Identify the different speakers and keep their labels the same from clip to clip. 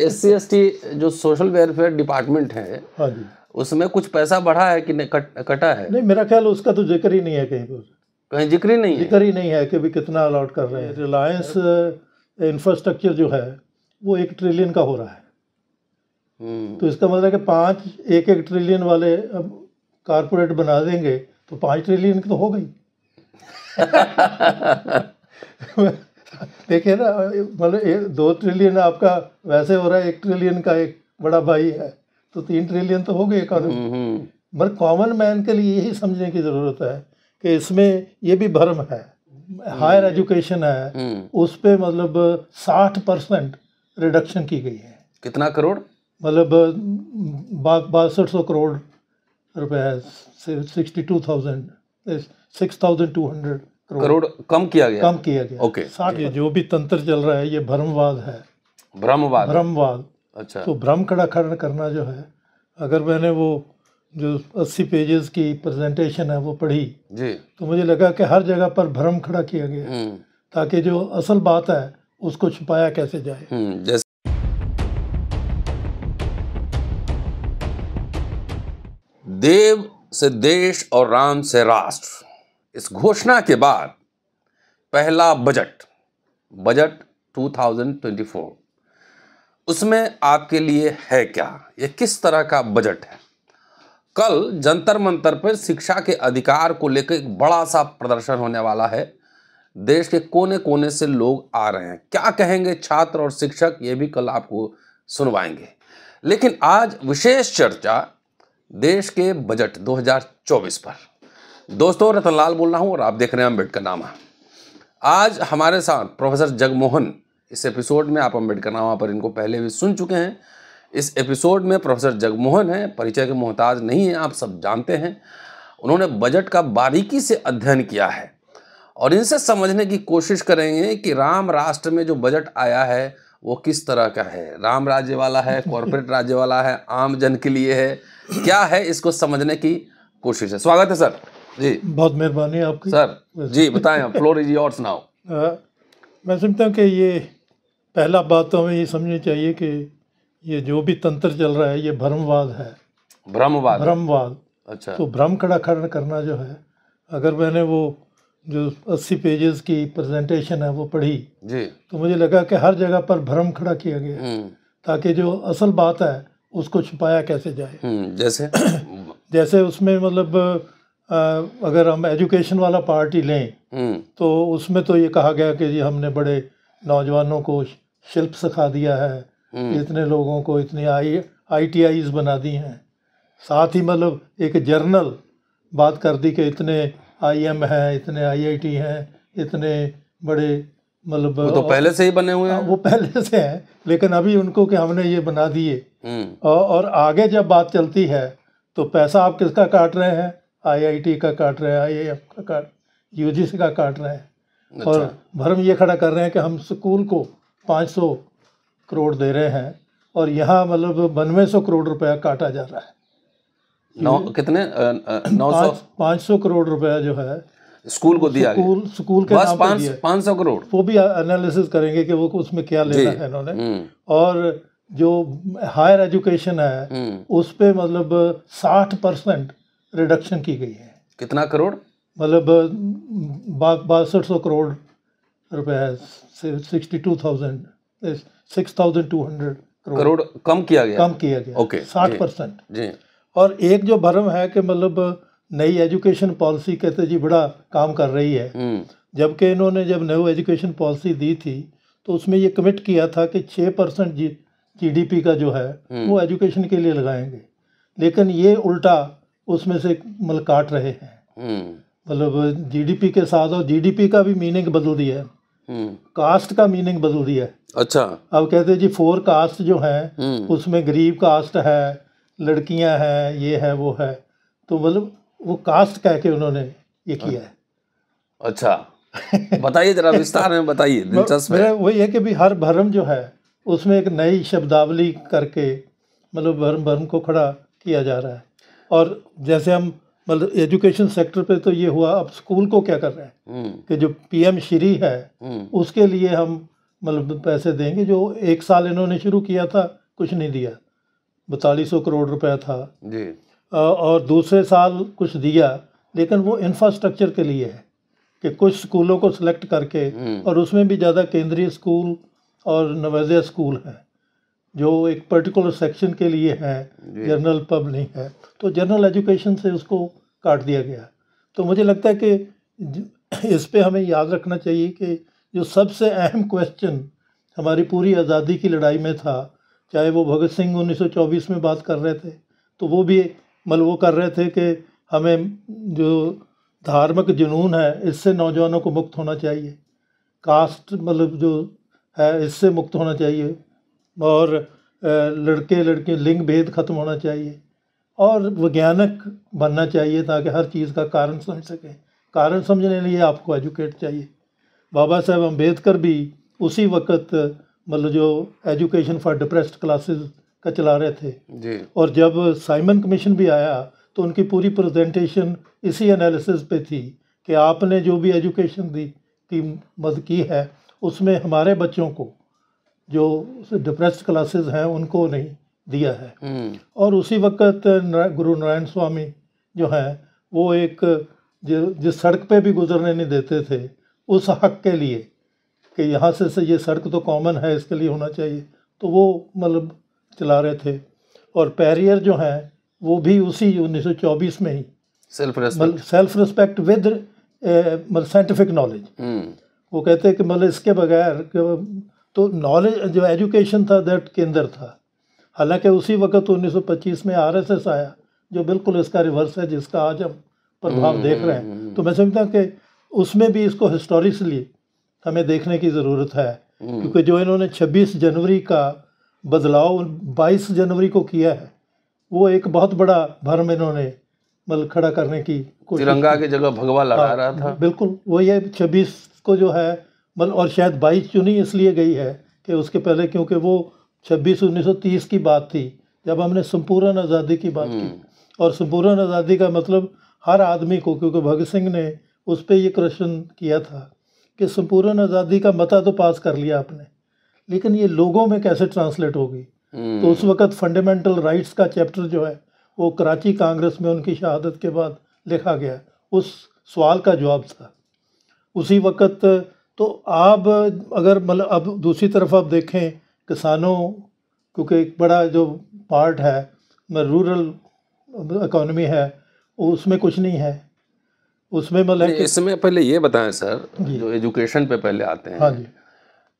Speaker 1: S C जो social welfare department है हाँ जी उसमें कुछ पैसा बढ़ा है कि नहीं कट, कटा है
Speaker 2: नहीं मेरा ख्याल उसका तो जिक्र ही नहीं है कहीं पर कहीं जिक्र ही नहीं जिक्र ही नहीं है कि भी कितना अलाउट कर रहे हैं रिलायंस इंफ्रास्ट्रक्चर uh, जो है वो एक ट्रिलियन का हो रहा है
Speaker 3: हम्म। तो इसका
Speaker 2: मतलब है कि पाँच एक एक ट्रिलियन वाले अब कारपोरेट बना देंगे तो पाँच ट्रिलियन की तो हो गई देखिए ना मतलब दो ट्रिलियन आपका वैसे हो रहा है एक ट्रिलियन का एक बड़ा भाई है तो तीन ट्रिलियन तो हो गए इकोनॉमी हम्म, हम्म। मगर कॉमन मैन के लिए यही समझने की ज़रूरत है कि इसमें ये भी भ्रम है हायर हम्म। एजुकेशन है उस पर मतलब साठ परसेंट रिडक्शन की गई है कितना करोड़ मतलब बासठ सौ करोड़ रुपए sixty two thousand six thousand two hundred crore कम
Speaker 1: किया गया कम किया गया ओके साठ ये
Speaker 2: जो भी तंत्र चल रहा है ये भ्रमवाद है भ्रमवाद भ्रमवाद अच्छा तो भ्रम खड़ा खड़ा करना जो है अगर मैंने वो जो अस्सी पेजेस की प्रेजेंटेशन है वो पढ़ी जी तो मुझे लगा कि हर जगह पर भ्रम खड़ा किया गया हम्म। ताकि जो असल बात है उसको छुपाया कैसे जाए
Speaker 1: हम्म, जैसे देव से देश और राम से राष्ट्र इस घोषणा के बाद पहला बजट बजट 2024 उसमें आपके लिए है क्या ये किस तरह का बजट है कल जंतर मंतर पर शिक्षा के अधिकार को लेकर एक बड़ा सा प्रदर्शन होने वाला है देश के कोने कोने से लोग आ रहे हैं क्या कहेंगे छात्र और शिक्षक ये भी कल आपको सुनवाएंगे लेकिन आज विशेष चर्चा देश के बजट 2024 पर दोस्तों रतनलाल बोल रहा हूँ और आप देख रहे हैं अम्बेडकर नामा आज हमारे साथ प्रोफेसर जगमोहन इस एपिसोड में आप अम्बेडकर नामा पर इनको पहले भी सुन चुके हैं इस एपिसोड में प्रोफेसर जगमोहन है परिचय के मोहताज नहीं है आप सब जानते हैं उन्होंने बजट का बारीकी से अध्ययन किया है और इनसे समझने की कोशिश करेंगे कि राम राष्ट्र में जो बजट आया है वो किस तरह का है राम राज्य वाला है कॉरपोरेट राज्य वाला है आम जन के लिए है क्या है इसको समझने की कोशिश है स्वागत है सर जी
Speaker 2: बहुत मेहरबानी आपकी
Speaker 1: सर जी बताएं फ्लोर इज योर्स नाउ
Speaker 2: मैं समझता हूँ कि ये पहला बात तो हमें ये समझनी चाहिए कि ये जो भी तंत्र चल रहा है ये भ्रमवाद है भ्रमवाद भ्रमवाद अच्छा तो भ्रम खड़ा खड़ा करना जो है अगर मैंने वो जो अस्सी पेजेस की प्रेजेंटेशन है वो पढ़ी जी तो मुझे लगा कि हर जगह पर भ्रम खड़ा किया गया हम्म। ताकि जो असल बात है उसको छुपाया कैसे जाए
Speaker 1: हम्म, जैसे
Speaker 2: जैसे उसमें मतलब अगर हम एजुकेशन वाला पार्ट ही लें हम्म। तो उसमें तो ये कहा गया कि जी हमने बड़े नौजवानों को शिल्प सिखा दिया है हम्म। इतने लोगों को इतनी आई आई टी बना दी हैं साथ ही मतलब एक जर्नल बात कर दी कि इतने आई एम हैं इतने आई आई टी हैं इतने बड़े मतलब तो पहले से ही बने हुए हाँ, हैं वो पहले से हैं लेकिन अभी उनको कि हमने ये बना दिए हम्म। और आगे जब बात चलती है तो पैसा आप किसका काट रहे हैं आईआईटी का काट रहा है आईआईएफ का काट यूजीसी का काट रहा है अच्छा। और भरम ये खड़ा कर रहे हैं कि हम स्कूल को 500 करोड़ दे रहे हैं और यहाँ मतलब बानवे सौ करोड़ रुपया काटा जा रहा है नौ
Speaker 1: कितने नौ सौ
Speaker 2: पाँच सौ करोड़ रुपया जो है
Speaker 1: स्कूल को दिया स्कूल
Speaker 2: स्कूल के नाम सौ करोड़ वो भी एनालिसिस करेंगे कि वो उसमें क्या लेना है इन्होंने हम्म। और जो हायर एजुकेशन है हम्म। उस पर मतलब साठ परसेंट रिडक्शन की गई है कितना करोड़ मतलब बासठ सौ करोड़ रुपए sixty two thousand six thousand two hundred crore कम किया गया कम किया गया ओके साठ परसेंट जी और एक जो भरम है कि मतलब नई एजुकेशन पॉलिसी कहते जी बड़ा काम कर रही है हम्म। जबकि इन्होंने जब न्यू एजुकेशन पॉलिसी दी थी तो उसमें ये कमिट किया था कि छः परसेंट जी का जो है हम्म। वो एजुकेशन के लिए लगाएंगे लेकिन ये उल्टा उसमें से मतलब काट रहे हैं मतलब जीडीपी के साथ और जीडीपी का भी मीनिंग बदल दिया
Speaker 1: है
Speaker 2: कास्ट का मीनिंग बदल दिया है अच्छा अब कहते हैं जी फोर कास्ट जो है हम्म। उसमें गरीब कास्ट है लड़कियां हैं ये है वो है तो मतलब वो कास्ट कह के उन्होंने ये किया है
Speaker 1: अच्छा बताइए जरा विस्तार में बताइए दिलचस्प है
Speaker 2: वही है कि भी हर भर्म जो है उसमें एक नई शब्दावली करके मतलब भरम भरम को खड़ा किया जा रहा है और जैसे हम मतलब एजुकेशन सेक्टर पे तो ये हुआ अब स्कूल को क्या कर रहे हैं हम्म। कि जो पीएम श्री है हम्म। उसके लिए हम मतलब पैसे देंगे जो एक साल इन्होंने शुरू किया था कुछ नहीं दिया बतालीस सौ करोड़ रुपया था जी और दूसरे साल कुछ दिया लेकिन वो इंफ्रास्ट्रक्चर के लिए है कि कुछ स्कूलों को सिलेक्ट करके हम्म। और उसमें भी ज़्यादा केंद्रीय स्कूल और नवोदय स्कूल हैं जो एक पर्टिकुलर सेक्शन के लिए है जनरल पब नहीं है तो जनरल एजुकेशन से उसको काट दिया गया तो मुझे लगता है कि इस पे हमें याद रखना चाहिए कि जो सबसे अहम क्वेश्चन हमारी पूरी आज़ादी की लड़ाई में था चाहे वो भगत सिंह 1924 में बात कर रहे थे तो वो भी मतलब वो कर रहे थे कि हमें जो धार्मिक जुनून है इससे नौजवानों को मुक्त होना चाहिए कास्ट मतलब जो है इससे मुक्त होना चाहिए और लड़के लड़के लिंग भेद ख़त्म होना चाहिए और वैज्ञानिक बनना चाहिए ताकि हर चीज़ का कारण समझ सकें कारण समझने लिए आपको एजुकेट चाहिए बाबा साहेब अम्बेडकर भी उसी वक्त मतलब जो एजुकेशन फॉर डिप्रेस्ड क्लासेस का चला रहे थे जी। और जब साइमन कमीशन भी आया तो उनकी पूरी प्रेजेंटेशन इसी एनालिसिस पे थी कि आपने जो भी एजुकेशन दी की मदद की है उसमें हमारे बच्चों को जो डिप्रेस क्लासेस हैं उनको नहीं दिया है हम्म। और उसी वक्त गुरु नारायण स्वामी जो हैं वो एक जिस सड़क पे भी गुजरने नहीं देते थे उस हक के लिए कि यहाँ से से ये सड़क तो कॉमन है इसके लिए होना चाहिए तो वो मतलब चला रहे थे और पैरियर जो हैं वो भी उसी 1924 में ही
Speaker 1: self respect
Speaker 2: self respect with मतलब साइंटिफिक नॉलेज मतलब हम्म। वो कहते हैं कि मतलब इसके बगैर तो नॉलेज जो एजुकेशन था दैट केंद्र था हालांकि उसी वक्त 1925 में आरएसएस आया जो बिल्कुल इसका रिवर्स है जिसका आज हम प्रभाव देख रहे हैं हम्म। तो मैं समझता हूँ कि उसमें भी इसको हिस्टोरिकली हमें देखने की ज़रूरत है हम्म। क्योंकि जो इन्होंने 26 जनवरी का बदलाव 22 जनवरी को किया है वो एक बहुत बड़ा भर्म इन्होंने मतलब खड़ा करने की तिरंगा
Speaker 1: की जगह भगवा लगा हाँ, रहा था
Speaker 2: बिल्कुल वो ये छब्बीस को जो है मतलब और शायद बाईस चुनी इसलिए गई है कि उसके पहले क्योंकि वो छब्बीस उन्नीस सौ तीस की बात थी जब हमने संपूर्ण आज़ादी की बात की हम्म। और संपूर्ण आज़ादी का मतलब हर आदमी को क्योंकि भगत सिंह ने उस पर ये क्वेश्चन किया था कि संपूर्ण आज़ादी का मता तो पास कर लिया आपने लेकिन ये लोगों में कैसे ट्रांसलेट होगी
Speaker 3: तो उस हम्म।
Speaker 2: वक़्त फंडामेंटल राइट्स का चैप्टर जो है वो कराची कांग्रेस में उनकी शहादत के बाद लिखा गया उस सवाल का जवाब था उसी वक़्त तो आप अगर मतलब अब दूसरी तरफ आप देखें किसानों क्योंकि एक बड़ा जो पार्ट है रूरल इकोनॉमी है उसमें कुछ नहीं है उसमें मतलब
Speaker 1: इसमें पहले ये बताएं सर जो एजुकेशन पे पहले आते हैं हाँ जी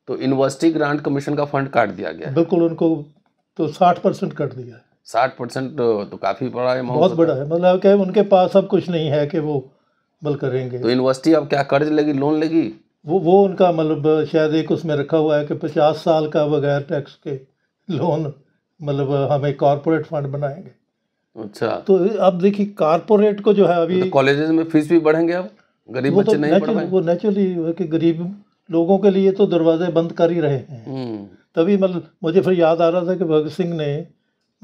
Speaker 1: तो यूनिवर्सिटी ग्रांट कमीशन का फंड काट दिया गया
Speaker 2: बिल्कुल उनको तो साठ परसेंट काट दिया
Speaker 1: साठ परसेंट तो, तो काफ़ी बड़ा है बहुत बड़ा
Speaker 2: है मतलब क्या उनके पास अब कुछ नहीं है कि वो बल करेंगे तो
Speaker 1: यूनिवर्सिटी अब क्या कर्ज लेगी लोन लेगी
Speaker 2: वो वो उनका मतलब शायद एक उसमें रखा हुआ है कि पचास साल का बगैर टैक्स के लोन मतलब हम एक कॉरपोरेट फंड बनाएंगे अच्छा तो अब देखिए कॉरपोरेट को जो है अभी तो कॉलेजेस
Speaker 1: में फीस भी बढ़ेंगे अब गरीब तो बच्चे तो नहीं
Speaker 2: वो नेचुरली कि गरीब लोगों के लिए तो दरवाजे बंद कर ही रहे हैं हम्म। तभी मतलब मुझे फिर याद आ रहा था कि भगत सिंह ने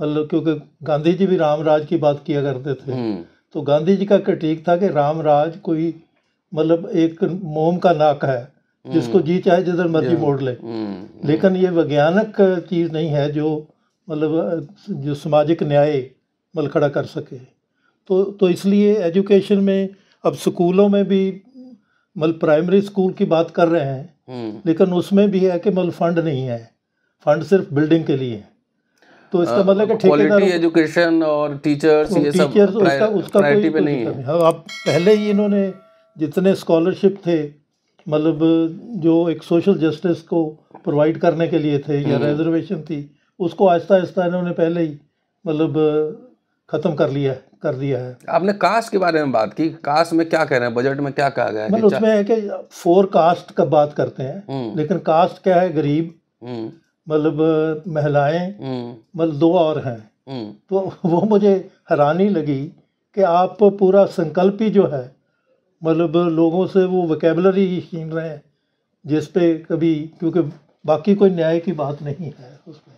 Speaker 2: मतलब क्योंकि गांधी जी भी रामराज की बात किया करते थे हम्म। तो गांधी जी का क्रिटिक था कि राज कोई मतलब एक मोम का नाक है जिसको हम्म। जी चाहे जिधर मर्जी मोड़ ले हम्म, हम्म। लेकिन ये वैज्ञानिक चीज़ नहीं है जो मतलब जो सामाजिक न्याय मतलब खड़ा कर सके तो तो इसलिए एजुकेशन में अब स्कूलों में भी मतलब प्राइमरी स्कूल की बात कर रहे हैं लेकिन उसमें भी है कि मतलब फंड नहीं है फंड सिर्फ बिल्डिंग के लिए है तो इसका मतलब क्वालिटी एजुकेशन और टीचर्स तो ये सब टीचर्स उसका उसका कोई पे नहीं है अब पहले ही इन्होंने जितने स्कॉलरशिप थे मतलब जो एक सोशल जस्टिस को प्रोवाइड करने के लिए थे या रिजर्वेशन हम्म। थी उसको आहिस्ता आहिस्ता इन्होंने पहले ही मतलब ख़त्म कर लिया है कर दिया है आपने
Speaker 1: कास्ट के बारे में बात की कास्ट में क्या कह रहे हैं बजट में क्या कहा गया है मतलब उसमें
Speaker 2: है कि फोर कास्ट का बात करते हैं हम्म। लेकिन कास्ट क्या है गरीब हम्म। मतलब महिलाएं मतलब दो और हैं तो वो मुझे हैरानी लगी कि आप पूरा संकल्प ही जो है मतलब लोगों से वो वकेबलरी ही छीन रहे हैं जिस पे कभी क्योंकि बाकी कोई न्याय की बात नहीं है उसमें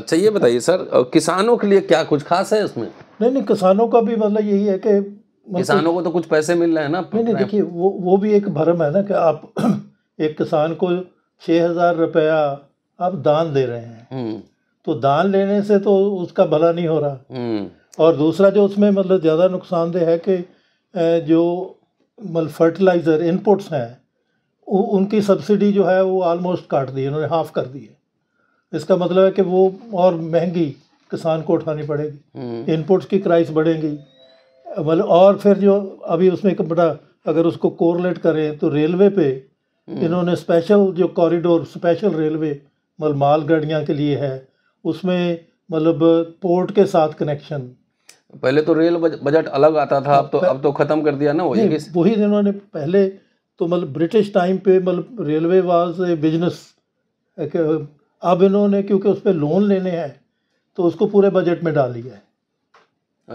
Speaker 1: अच्छा ये बताइए सर किसानों के लिए क्या कुछ खास है उसमें
Speaker 2: नहीं नहीं किसानों का भी मतलब यही है कि मतलब किसानों को तो कुछ पैसे मिल रहे हैं ना नहीं नहीं देखिए वो वो भी एक भरम है ना कि आप एक किसान को छः हज़ार रुपया आप दान दे रहे हैं हम्म। तो दान लेने से तो उसका भला नहीं हो रहा हम्म। और दूसरा जो उसमें मतलब ज़्यादा नुकसानदेह है कि जो मतलब फर्टिलाइज़र इनपुट्स हैं उ, उनकी सब्सिडी जो है वो आलमोस्ट काट दी उन्होंने हाफ कर दी है इसका मतलब है कि वो और महंगी किसान को उठानी
Speaker 3: पड़ेगी
Speaker 2: इनपुट्स हम्म। की प्राइस बढ़ेंगी मतलब और फिर जो अभी उसमें एक बड़ा अगर उसको कोरलेट करें तो रेलवे पे हम्म। इन्होंने स्पेशल जो कॉरिडोर स्पेशल रेलवे मतलब माल गाड़ियाँ के लिए है उसमें मतलब पोर्ट के साथ कनेक्शन
Speaker 1: पहले तो रेल बजट अलग आता था अब तो अब तो खत्म कर दिया ना वो वही
Speaker 2: इन्होंने पहले तो मतलब ब्रिटिश टाइम पे मतलब रेलवे वाज ए बिजनेस अब इन्होंने क्योंकि उस पर लोन लेने हैं तो उसको पूरे बजट में डाल लिया है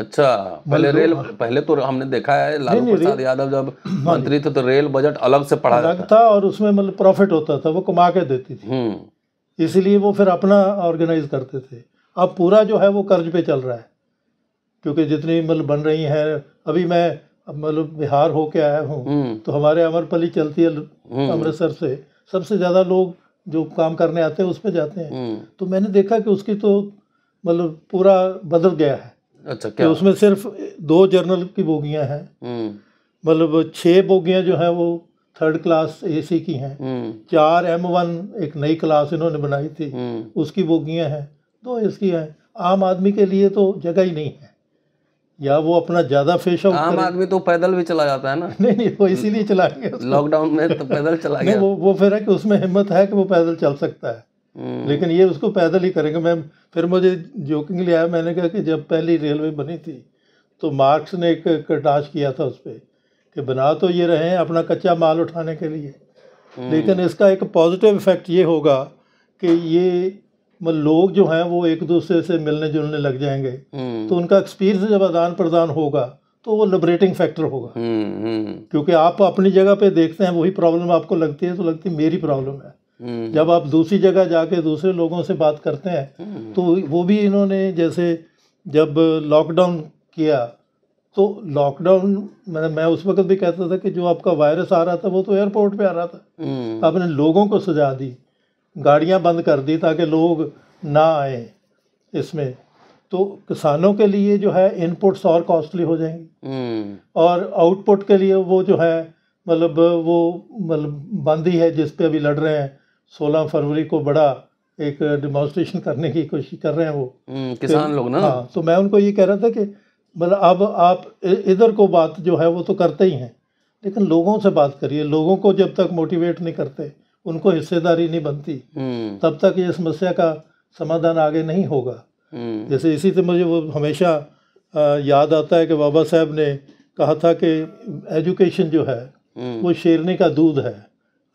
Speaker 1: अच्छा पहले मतलब रेल हाँ। पहले तो हमने देखा है लालू प्रसाद यादव जब हाँ मंत्री थे तो रेल बजट अलग से पढ़ा जाता
Speaker 2: था और उसमें मतलब प्रॉफिट होता था वो कमा के देती थी हम्म। इसीलिए वो फिर अपना ऑर्गेनाइज करते थे अब पूरा जो है वो कर्ज पे चल रहा है क्योंकि जितनी मतलब बन रही हैं अभी मैं मतलब बिहार होके आया हूँ हम्म। तो हमारे अमरपली चलती है हम्म। अमृतसर से सबसे ज़्यादा लोग जो काम करने आते हैं उस पर जाते हैं हम्म। तो मैंने देखा कि उसकी तो मतलब पूरा बदल गया है
Speaker 1: अच्छा क्या तो उसमें सिर्फ
Speaker 2: दो जर्नल की बोगियां हैं मतलब छह बोगियां जो हैं वो थर्ड क्लास एसी की हैं चार एम वन एक नई क्लास इन्होंने बनाई थी उसकी बोगियां हैं दो एसी हैं आम आदमी के लिए तो जगह ही नहीं है या वो अपना ज्यादा फेस ऑफ आम आदमी तो पैदल भी चला जाता है ना नहीं नहीं वो इसीलिए चला गया लॉकडाउन में तो पैदल चला गया वो वो फिर है कि उसमें हिम्मत है कि वो पैदल चल सकता है हम्म। लेकिन ये उसको पैदल ही करेंगे मैम फिर मुझे जोकिंगली आया मैंने कहा कि जब पहली रेलवे बनी थी तो मार्क्स ने एक कटाश किया था उस पर कि बना तो ये रहे अपना कच्चा माल उठाने के लिए हम्म। लेकिन इसका एक पॉजिटिव इफेक्ट ये होगा कि ये मतलब लोग जो हैं वो एक दूसरे से मिलने जुलने लग जाएंगे
Speaker 3: हम्म। तो
Speaker 2: उनका एक्सपीरियंस जब आदान प्रदान होगा तो वो लिबरेटिंग फैक्टर होगा
Speaker 3: हम्म, हम्म।
Speaker 2: क्योंकि आप अपनी जगह पे देखते हैं वही प्रॉब्लम आपको लगती है तो लगती है मेरी प्रॉब्लम
Speaker 3: है जब
Speaker 2: आप दूसरी जगह जाके दूसरे लोगों से बात करते
Speaker 3: हैं
Speaker 2: तो वो भी इन्होंने जैसे जब लॉकडाउन किया तो लॉकडाउन मैंने मतलब मैं उस वक्त भी कहता था कि जो आपका वायरस आ रहा था वो तो एयरपोर्ट पे आ रहा
Speaker 3: था
Speaker 2: आपने लोगों को सजा दी गाड़ियां बंद कर दी ताकि लोग ना आए इसमें तो किसानों के लिए जो है इनपुट्स और कॉस्टली हो जाएंगी हम्म। और आउटपुट के लिए वो जो है मतलब वो मतलब बंद ही है जिस पे अभी लड़ रहे हैं सोलह फरवरी को बड़ा एक डिमॉन्स्ट्रेशन करने की कोशिश कर रहे हैं वो हम्म, किसान लोग ना हाँ तो मैं उनको ये कह रहा था कि मतलब अब आप इधर को बात जो है वो तो करते ही हैं लेकिन लोगों से बात करिए लोगों को जब तक मोटिवेट नहीं करते उनको हिस्सेदारी नहीं बनती हम्म। तब तक ये समस्या का समाधान आगे नहीं होगा हम्म। जैसे इसी से मुझे वो हमेशा याद आता है कि बाबा साहब ने कहा था कि एजुकेशन जो है
Speaker 3: हम्म। वो
Speaker 2: शेरनी का दूध है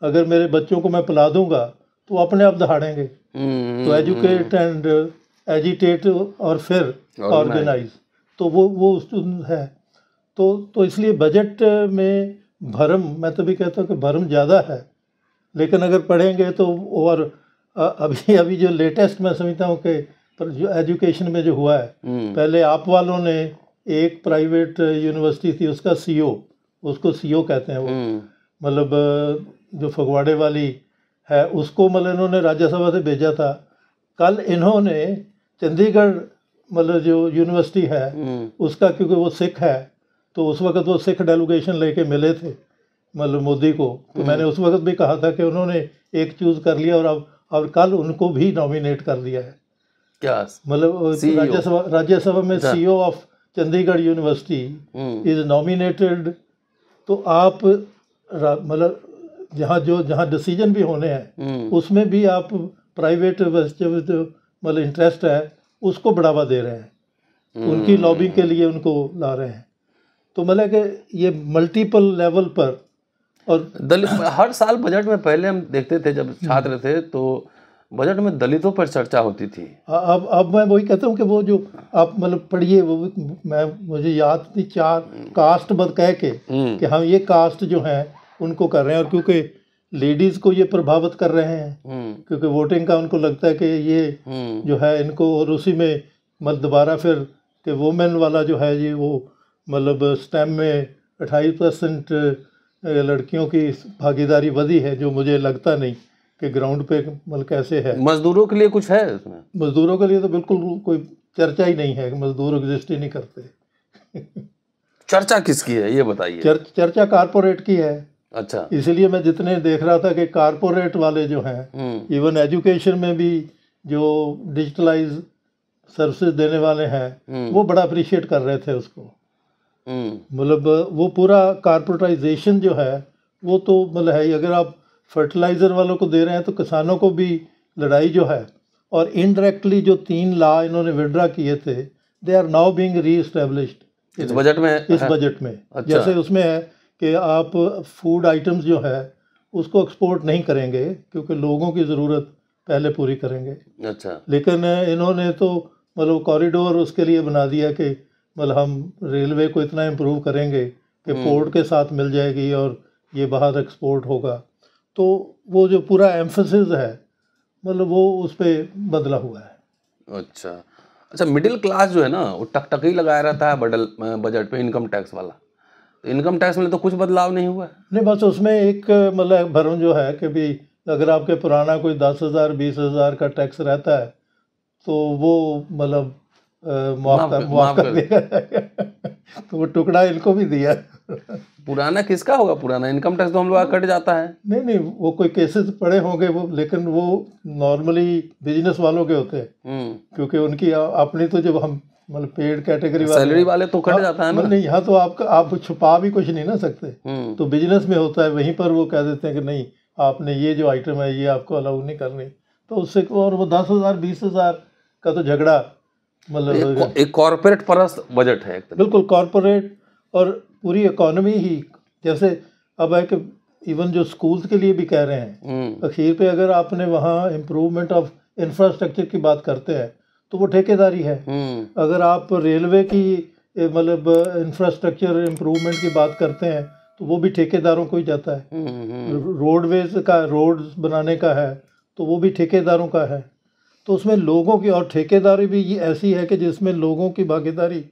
Speaker 2: अगर मेरे बच्चों को मैं पिला दूंगा तो अपने आप दहाड़ेंगे
Speaker 3: तो एजुकेट
Speaker 2: एंड एजिटेट और फिर ऑर्गेनाइज तो वो वो है तो तो इसलिए बजट में भरम मैं तो भी कहता हूँ कि भरम ज़्यादा है लेकिन अगर पढ़ेंगे तो और अभी अभी जो लेटेस्ट मैं समझता हूँ कि जो एजुकेशन में जो हुआ है हम्म। पहले आप वालों ने एक प्राइवेट यूनिवर्सिटी थी उसका सीओ उसको सीओ कहते हैं वो हम्म। मतलब जो फगवाड़े वाली है उसको मतलब इन्होंने राज्यसभा से भेजा था कल इन्होंने चंडीगढ़ मतलब जो यूनिवर्सिटी है हम्म। उसका क्योंकि वो सिख है तो उस वक्त वो सिख डेलीगेशन लेके मिले थे मतलब मोदी को तो हम्म। मैंने उस वक्त भी कहा था कि उन्होंने एक चूज कर लिया और अब और कल उनको भी नॉमिनेट कर दिया है क्या मतलब e राज्यसभा राज्यसभा में CEO of Chandigarh university is nominated तो आप मतलब जहाँ जो जहाँ डिसीजन भी होने हैं हम्म। उसमें भी आप प्राइवेट मतलब इंटरेस्ट है उसको बढ़ावा दे रहे हैं उनकी लॉबिंग हम्म। के लिए उनको ला रहे हैं तो मतलब कि ये मल्टीपल लेवल पर और दलित हर साल बजट में
Speaker 1: पहले हम देखते थे जब हम्म। छात्र थे तो बजट में दलितों पर चर्चा होती थी
Speaker 2: अब अब मैं वही कहता हूँ कि वो जो आप मतलब पढ़िए वो मैं मुझे याद थी चार हम्म। कास्ट बद कह के हम्म। कि हम हाँ, ये कास्ट जो हैं उनको कर रहे हैं और क्योंकि लेडीज़ को ये प्रभावित कर रहे
Speaker 3: हैं
Speaker 2: क्योंकि वोटिंग का उनको लगता है कि ये जो है इनको और उसी में मतलब दोबारा फिर कि वोमेन वाला जो है ये वो मतलब स्टेम में अट्ठाईस परसेंट लड़कियों की भागीदारी वही है जो मुझे लगता नहीं कि ग्राउंड पे मतलब कैसे है मजदूरों के लिए कुछ है इसमें मजदूरों के लिए तो बिल्कुल कोई चर्चा ही नहीं है मजदूर एग्जिस्ट ही नहीं करते चर्चा
Speaker 1: किसकी है ये बताइए चर,
Speaker 2: चर्चा कारपोरेट की है अच्छा इसलिए मैं जितने देख रहा था कि कारपोरेट वाले जो हैं इवन हम्म। एजुकेशन में भी जो डिजिटलाइज सर्विसेज देने वाले हैं हम्म। वो बड़ा अप्रिशिएट कर रहे थे उसको हम्म। मतलब वो पूरा कारपोरेटाइजेशन जो है वो तो मतलब है अगर आप फर्टिलाइज़र वालों को दे रहे हैं तो किसानों को भी लड़ाई जो है और इनडायरेक्टली जो तीन ला इन्होंने विड्रा किए थे they are now being re established
Speaker 1: इस बजट में इस बजट में
Speaker 2: अच्छा। जैसे उसमें है कि आप फूड आइटम्स जो है उसको एक्सपोर्ट नहीं करेंगे क्योंकि लोगों की ज़रूरत पहले पूरी करेंगे अच्छा लेकिन इन्होंने तो मतलब कॉरिडोर उसके लिए बना दिया कि मतलब हम रेलवे को इतना इम्प्रूव करेंगे कि पोर्ट हम्म। के साथ मिल जाएगी और ये बाहर एक्सपोर्ट होगा तो वो जो पूरा एम्फोसिस है मतलब वो उस पर बदला हुआ
Speaker 1: है अच्छा अच्छा मिडिल क्लास जो है ना वो टकटकी लगाया रहता है बडल बजट पे इनकम टैक्स वाला
Speaker 2: इनकम तो टैक्स में तो कुछ बदलाव नहीं हुआ नहीं बस उसमें एक मतलब भरम जो है कि भी अगर आपके पुराना कोई दस हज़ार बीस हज़ार का टैक्स रहता है तो वो मतलब माफ कर दिया तो वो टुकड़ा इनको भी दिया
Speaker 1: पुराना किसका होगा पुराना इनकम टैक्स तो हम लोग कट जाता
Speaker 2: है नहीं नहीं वो कोई केसेस पड़े होंगे वो लेकिन वो नॉर्मली बिजनेस वालों के होते हैं हम्म। क्योंकि उनकी अपनी तो जब हम मतलब पेड कैटेगरी वाले सैलरी वाले तो कट हाँ, जाता है ना मतलब नहीं यहाँ तो आपका आप छुपा भी कुछ नहीं ना सकते हम्म। तो बिजनेस में होता है वहीं पर वो कह देते हैं कि नहीं आपने ये जो आइटम है ये आपको अलाउ नहीं करनी तो उससे और वो दस हज़ार बीस हज़ार का तो झगड़ा मतलब
Speaker 1: एक कॉरपोरेट परस्त बजट है बिल्कुल
Speaker 2: कॉरपोरेट और पूरी इकोनॉमी ही जैसे अब है कि इवन जो स्कूल्स के लिए भी कह रहे हैं हम्म। अखीर पे अगर आपने वहाँ इम्प्रूवमेंट ऑफ इंफ्रास्ट्रक्चर की बात करते हैं तो वो ठेकेदारी है हम्म। अगर आप रेलवे की मतलब इंफ्रास्ट्रक्चर इम्प्रूवमेंट की बात करते हैं तो वो भी ठेकेदारों को ही जाता है हम्म, रोडवेज का रोड बनाने का है तो वो भी ठेकेदारों का है तो उसमें लोगों की और ठेकेदारी भी ये ऐसी है कि जिसमें लोगों की भागीदारी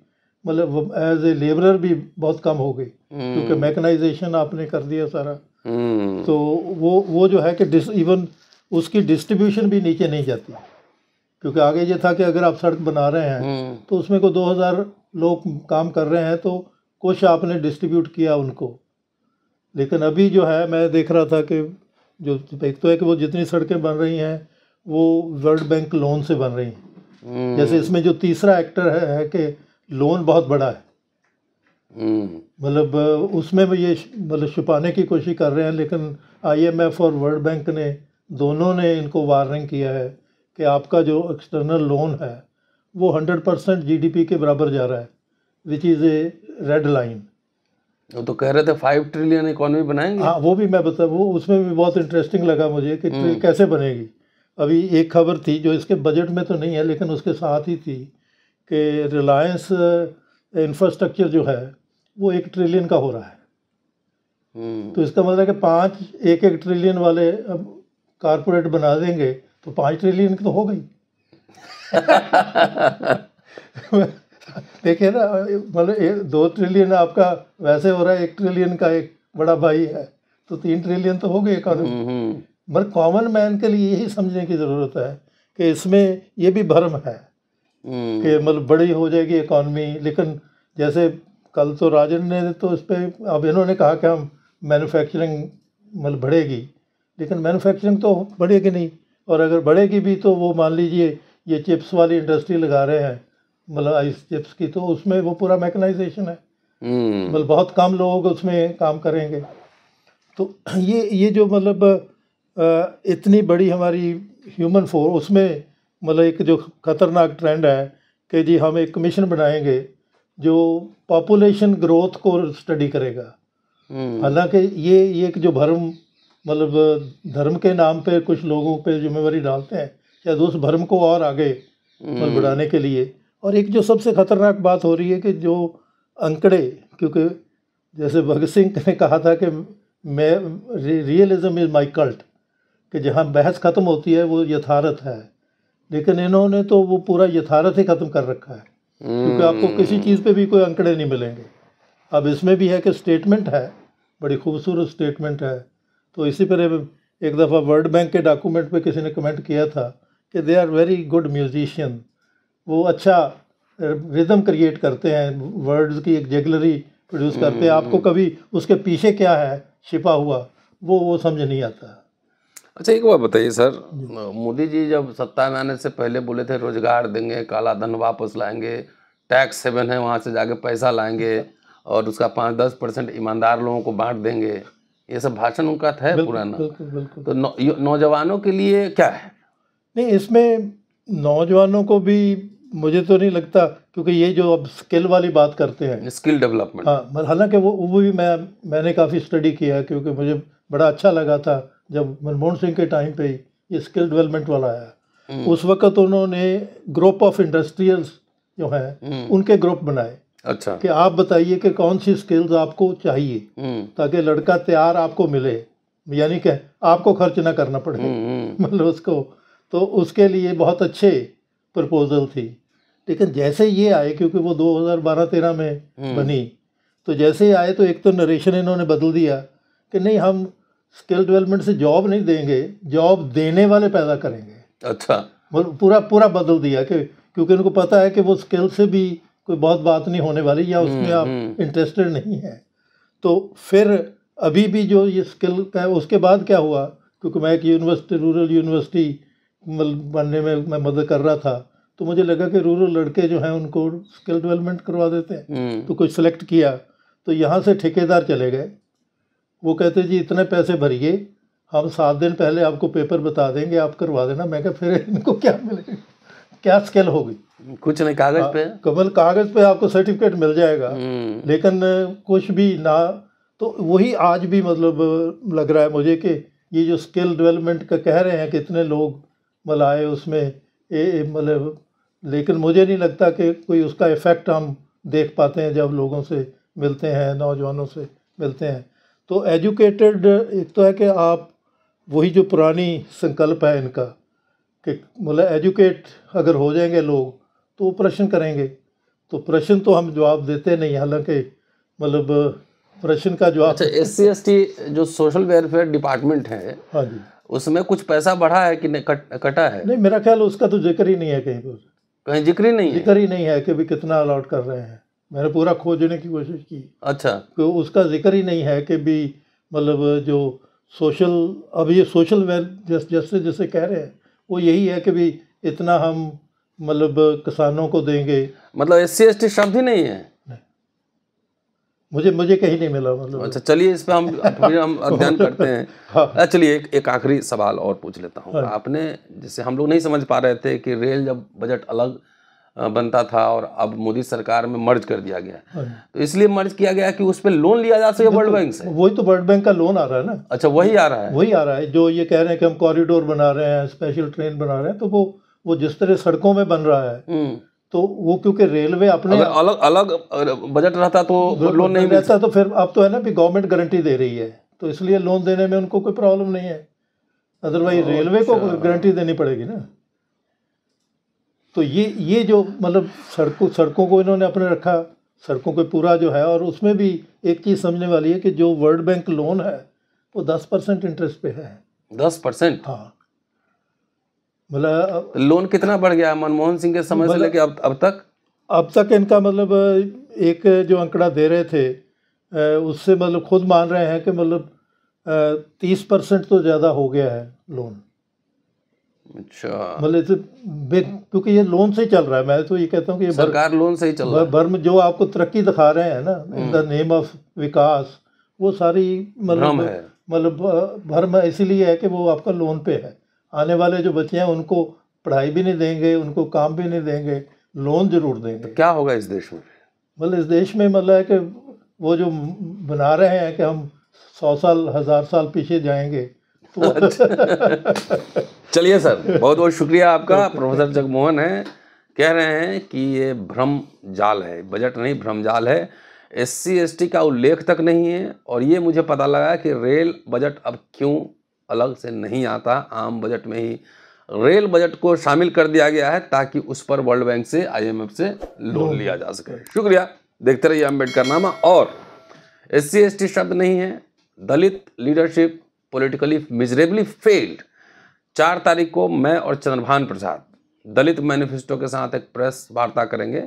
Speaker 2: मतलब एज ए लेबरर भी बहुत कम हो गई क्योंकि मैकनाइजेशन हम्म। आपने कर दिया सारा
Speaker 3: हम्म। तो
Speaker 2: वो वो जो है कि इवन उसकी डिस्ट्रीब्यूशन भी नीचे नहीं जाती क्योंकि आगे ये था कि अगर आप सड़क बना रहे हैं हम्म। तो उसमें को 2000 लोग काम कर रहे हैं तो कुछ आपने डिस्ट्रीब्यूट किया उनको लेकिन अभी जो है मैं देख रहा था कि जो एक तो है कि वो जितनी सड़कें बन रही हैं वो वर्ल्ड बैंक लोन से बन रही
Speaker 3: हैं जैसे इसमें
Speaker 2: जो तीसरा एक्टर है, है कि लोन बहुत बड़ा है हम्म। मतलब उसमें भी ये मतलब छुपाने की कोशिश कर रहे हैं लेकिन आईएमएफ और वर्ल्ड बैंक ने दोनों ने इनको वार्निंग किया है कि आपका जो एक्सटर्नल लोन है वो हंड्रेड परसेंट जी के बराबर जा रहा है which is a red line वो तो कह रहे थे फाइव ट्रिलियन इकोनॉमी बनाएंगे हाँ वो भी मैं बता वो उसमें भी बहुत इंटरेस्टिंग लगा मुझे कि हम्म। कैसे बनेगी अभी एक खबर थी जो इसके बजट में तो नहीं है लेकिन उसके साथ ही थी कि रिलायंस इंफ्रास्ट्रक्चर uh, जो है वो एक ट्रिलियन का हो रहा है हम्म। तो इसका मतलब है कि पाँच एक एक ट्रिलियन वाले अब कारपोरेट बना देंगे तो पाँच ट्रिलियन की तो हो गई देखिए ना मतलब दो ट्रिलियन आपका वैसे हो रहा है एक ट्रिलियन का एक बड़ा भाई है तो तीन ट्रिलियन तो हो गए इकोनॉमी मगर कॉमन मैन के लिए यही समझने की ज़रूरत है कि इसमें ये भी भरम है
Speaker 3: हम्म। कि
Speaker 2: मतलब बड़ी हो जाएगी इकॉनमी लेकिन जैसे कल तो राजन ने तो इस पर अब इन्होंने कहा कि हम मैन्युफैक्चरिंग मतलब बढ़ेगी लेकिन मैन्युफैक्चरिंग तो बढ़ेगी नहीं और अगर बढ़ेगी भी तो वो मान लीजिए ये चिप्स वाली इंडस्ट्री लगा रहे हैं मतलब आइस चिप्स की तो उसमें वो पूरा मैकेनाइजेशन है
Speaker 3: हम्म। मतलब
Speaker 2: बहुत कम लोग उसमें काम करेंगे तो ये ये जो मतलब इतनी बड़ी हमारी ह्यूमन फोर उसमें मतलब एक जो ख़तरनाक ट्रेंड है कि जी हम एक कमीशन बनाएंगे जो पॉपुलेशन ग्रोथ को स्टडी करेगा हम्म। हालांकि ये ये एक जो भर्म मतलब धर्म के नाम पे कुछ लोगों पे जिम्मेवारी डालते हैं शायद उस भर्म को और आगे मतलब बढ़ाने के लिए और एक जो सबसे ख़तरनाक बात हो रही है कि जो अंकड़े क्योंकि जैसे भगत सिंह ने कहा था कि मैं रियलिज्म इज़ माई कल्ट कि जहाँ बहस ख़त्म होती है वो यथारथ है लेकिन इन्होंने तो वो पूरा यथारथ ही ख़त्म कर रखा है क्योंकि आपको हम्म। किसी चीज़ पे भी कोई अंकड़े नहीं मिलेंगे अब इसमें भी है कि स्टेटमेंट है बड़ी खूबसूरत स्टेटमेंट है तो इसी पर एक दफ़ा वर्ल्ड बैंक के डॉक्यूमेंट पे किसी ने कमेंट किया था कि they are very good musician वो अच्छा रिदम क्रिएट करते हैं वर्ड्स की एक जेगलरी प्रोड्यूस करते हैं आपको हम्म। कभी उसके पीछे क्या है छिपा हुआ वो वो समझ नहीं आता
Speaker 1: अच्छा एक बात बताइए सर मोदी जी जब सत्ता में आने से पहले बोले थे रोजगार देंगे काला धन वापस लाएंगे टैक्स सेवन है वहाँ से जाके पैसा लाएंगे अच्छा। और उसका पाँच दस परसेंट ईमानदार लोगों को बांट देंगे ये सब भाषण उनका था बिल्कुल, पुराना
Speaker 2: बिल्कुल, बिल्कुल। तो नौ, नौजवानों के लिए क्या है नहीं इसमें नौजवानों को भी मुझे तो नहीं लगता क्योंकि ये जो अब स्किल वाली बात करते हैं स्किल डेवलपमेंट हाँ मतलब हालांकि वो वो भी मैं मैंने काफ़ी स्टडी किया क्योंकि मुझे बड़ा अच्छा लगा था जब मनमोहन सिंह के टाइम पे ये स्किल डेवलपमेंट वाला आया हम्म। उस वक्त उन्होंने ग्रुप ऑफ इंडस्ट्रियल्स जो हैं हम्म। उनके ग्रुप बनाए अच्छा कि आप बताइए कि कौन सी स्किल्स आपको चाहिए हम्म। ताकि लड़का तैयार आपको मिले यानी कि आपको खर्च ना करना पड़े मतलब उसको तो उसके लिए बहुत अच्छे प्रपोजल थी लेकिन जैसे ये आए क्योंकि वो 2012-13 में बनी तो जैसे ही आए तो एक तो नरेशन इन्होंने बदल दिया कि नहीं हम स्किल डेवलपमेंट से जॉब नहीं देंगे जॉब देने वाले पैदा करेंगे अच्छा मतलब पूरा पूरा बदल दिया कि क्योंकि उनको पता है कि वो स्किल से भी कोई बहुत बात नहीं होने वाली या उसमें हम्म, आप इंटरेस्टेड हम्म। नहीं है तो फिर अभी भी जो ये स्किल का है उसके बाद क्या हुआ क्योंकि मैं एक यूनिवर्सिटी रूरल यूनिवर्सिटी बनने में मैं मदद कर रहा था तो मुझे लगा कि रूरल लड़के जो हैं उनको स्किल डेवलपमेंट करवा देते हैं हम्म। तो कुछ सेलेक्ट किया तो यहाँ से ठेकेदार चले गए वो कहते जी इतने पैसे भरिए हम सात दिन पहले आपको पेपर बता देंगे आप करवा देना मैं क्या फिर इनको क्या मिलेगा क्या स्केल होगी कुछ नहीं कागज पे हाँ, कमल कागज पे आपको सर्टिफिकेट मिल जाएगा हम्म। लेकिन कुछ भी ना तो वही आज भी मतलब लग रहा है मुझे कि ये जो स्किल डेवलपमेंट का कह रहे हैं कि इतने लोग मतलब आए उसमें मतलब लेकिन मुझे नहीं लगता कि कोई उसका इफ़ेक्ट हम देख पाते हैं जब लोगों से मिलते हैं नौजवानों से मिलते हैं तो एजुकेटेड एक तो है कि आप वही जो पुरानी संकल्प है इनका कि मतलब एजुकेट अगर हो जाएंगे लोग तो वो प्रश्न करेंगे तो प्रश्न तो हम जवाब देते नहीं हालांकि मतलब प्रश्न का जवाब अच्छा एस सी एस टी जो सोशल वेलफेयर डिपार्टमेंट है हाँ जी
Speaker 1: उसमें कुछ पैसा बढ़ा है कि नहीं कट,
Speaker 2: कटा है नहीं मेरा ख्याल उसका तो जिक्र ही नहीं है कहीं पर कहीं जिक्र ही नहीं जिक्र ही नहीं है कि भी कितना अलाउट कर रहे हैं मैंने पूरा खोजने की कोशिश की अच्छा तो उसका जिक्र ही नहीं है कि भी मतलब जो सोशल अब ये सोशल वेल जैसे जस, जैसे कह रहे हैं वो यही है कि भी इतना हम मतलब किसानों को देंगे मतलब एस सी एस टी शब्द ही नहीं है मुझे मुझे कहीं नहीं मिला मतलब अच्छा
Speaker 1: चलिए इस पर हम हम अध्ययन करते हैं हाँ। अच्छा, चलिए एक, एक आखिरी सवाल और पूछ लेता हूँ हाँ। आपने जैसे हम लोग नहीं समझ पा रहे थे कि रेल जब बजट अलग बनता था और अब मोदी सरकार में मर्ज कर दिया गया हाँ तो इसलिए मर्ज किया गया कि उस पर
Speaker 2: लोन लिया जा सके वर्ल्ड बैंक से वही तो वर्ल्ड बैंक का लोन आ रहा है ना अच्छा वही आ रहा है वही आ रहा है जो ये कह रहे हैं कि हम कॉरिडोर बना रहे हैं स्पेशल ट्रेन बना रहे हैं तो वो वो जिस तरह सड़कों में बन रहा है हम्म। तो वो क्योंकि रेलवे अपने अगर
Speaker 1: अलग अलग बजट रहता तो लोन नहीं रहता
Speaker 2: तो फिर अब तो है ना गवर्नमेंट गारंटी दे रही है तो इसलिए लोन देने में उनको कोई प्रॉब्लम नहीं है अदरवाइज अच्छा। रेलवे को गारंटी देनी पड़ेगी ना तो ये ये जो मतलब सड़कों सड़कों को इन्होंने अपने रखा सड़कों को पूरा जो है और उसमें भी एक चीज़ समझने वाली है कि जो वर्ल्ड बैंक लोन है वो दस परसेंट इंटरेस्ट पे है दस
Speaker 1: परसेंट हाँ मतलब लोन कितना बढ़ गया मनमोहन सिंह के समय से मतलब लेके अब अब तक
Speaker 2: अब तक इनका मतलब एक जो आंकड़ा दे रहे थे उससे मतलब खुद मान रहे हैं कि मतलब तीस परसेंट तो ज़्यादा हो गया है लोन
Speaker 3: अच्छा मतलब
Speaker 2: इसे क्योंकि ये लोन से चल रहा है मैं तो ये कहता हूँ कि सरकार
Speaker 1: लोन से ही चल रहा
Speaker 2: है जो आपको तरक्की दिखा रहे हैं ना in the name of vikas वो सारी मतलब मतलब भर्म इसीलिए है कि वो आपका लोन पे है आने वाले जो बच्चे हैं उनको पढ़ाई भी नहीं देंगे उनको काम भी नहीं देंगे लोन जरूर देंगे तो क्या होगा इस देश में मतलब इस देश में मतलब है कि वो जो बना रहे हैं कि हम सौ साल हज़ार साल पीछे जाएंगे
Speaker 1: चलिए सर बहुत बहुत शुक्रिया आपका प्रोफेसर जगमोहन है कह रहे हैं कि ये भ्रम जाल है बजट नहीं भ्रम जाल है एस सी का उल्लेख तक नहीं है और ये मुझे पता लगा कि रेल बजट अब क्यों अलग से नहीं आता आम बजट में ही रेल बजट को शामिल कर दिया गया है ताकि उस पर वर्ल्ड बैंक से आईएमएफ से लोन लिया जा सके शुक्रिया देखते रहिए अम्बेडकर नामा और एस सी शब्द नहीं है Dalit leadership politically miserably failed चार तारीख को मैं और चंद्रभान प्रसाद दलित मैनिफेस्टो के साथ एक प्रेस वार्ता करेंगे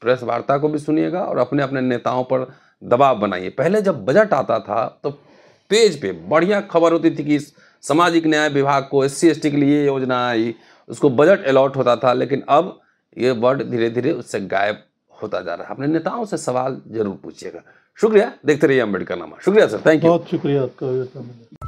Speaker 1: प्रेस वार्ता को भी सुनिएगा और अपने अपने नेताओं पर दबाव बनाइए पहले जब बजट आता था तो पेज पे बढ़िया खबर होती थी कि सामाजिक न्याय विभाग को एस सी के लिए योजना आई उसको बजट अलॉट होता था लेकिन अब ये वर्ड धीरे धीरे उससे गायब होता जा रहा है अपने नेताओं से सवाल जरूर पूछिएगा शुक्रिया देखते रहिए अम्बेडकर नामा शुक्रिया सर थैंक यू
Speaker 2: बहुत शुक्रिया आपका